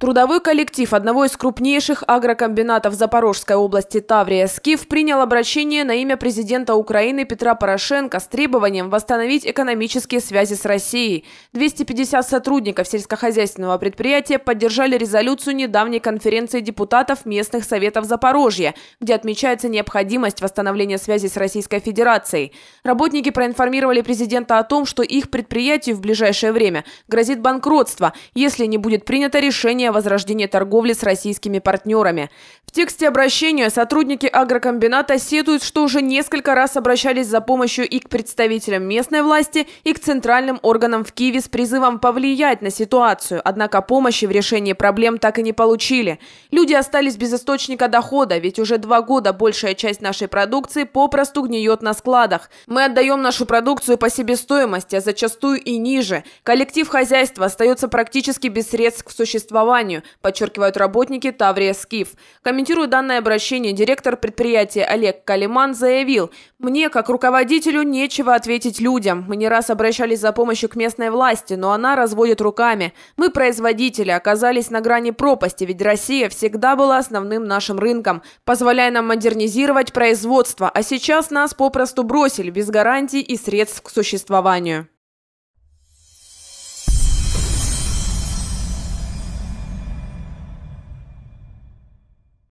Трудовой коллектив одного из крупнейших агрокомбинатов Запорожской области Таврия «Скиф» принял обращение на имя президента Украины Петра Порошенко с требованием восстановить экономические связи с Россией. 250 сотрудников сельскохозяйственного предприятия поддержали резолюцию недавней конференции депутатов местных советов Запорожья, где отмечается необходимость восстановления связи с Российской Федерацией. Работники проинформировали президента о том, что их предприятию в ближайшее время грозит банкротство, если не будет принято решение о возрождении торговли с российскими партнерами. В тексте обращения сотрудники агрокомбината сетуют, что уже несколько раз обращались за помощью и к представителям местной власти, и к центральным органам в Киеве с призывом повлиять на ситуацию, однако помощи в решении проблем так и не получили. Люди остались без источника дохода, ведь уже два года большая часть нашей продукции попросту гниет на складах. Мы отдаем нашу продукцию по себестоимости, а зачастую и ниже. Коллектив хозяйства остается практически без средств к существованию компанию, подчеркивают работники Таврия Скиф. Комментируя данное обращение, директор предприятия Олег Калиман заявил, «Мне, как руководителю, нечего ответить людям. Мы не раз обращались за помощью к местной власти, но она разводит руками. Мы, производители, оказались на грани пропасти, ведь Россия всегда была основным нашим рынком, позволяя нам модернизировать производство, а сейчас нас попросту бросили без гарантий и средств к существованию».